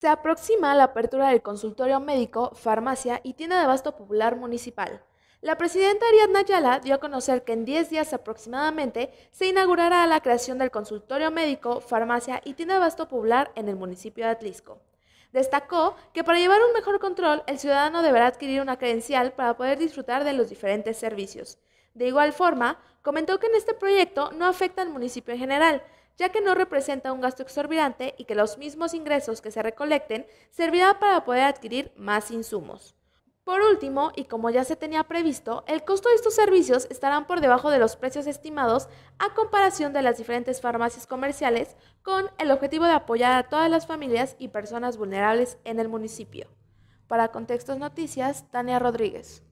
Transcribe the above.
Se aproxima la apertura del consultorio médico, farmacia y tienda de abasto popular municipal. La presidenta Ariadna Ayala dio a conocer que en 10 días aproximadamente se inaugurará la creación del consultorio médico, farmacia y tienda de abasto popular en el municipio de Atlisco. Destacó que para llevar un mejor control, el ciudadano deberá adquirir una credencial para poder disfrutar de los diferentes servicios. De igual forma, comentó que en este proyecto no afecta al municipio en general, ya que no representa un gasto exorbitante y que los mismos ingresos que se recolecten servirán para poder adquirir más insumos. Por último, y como ya se tenía previsto, el costo de estos servicios estarán por debajo de los precios estimados a comparación de las diferentes farmacias comerciales con el objetivo de apoyar a todas las familias y personas vulnerables en el municipio. Para Contextos Noticias, Tania Rodríguez.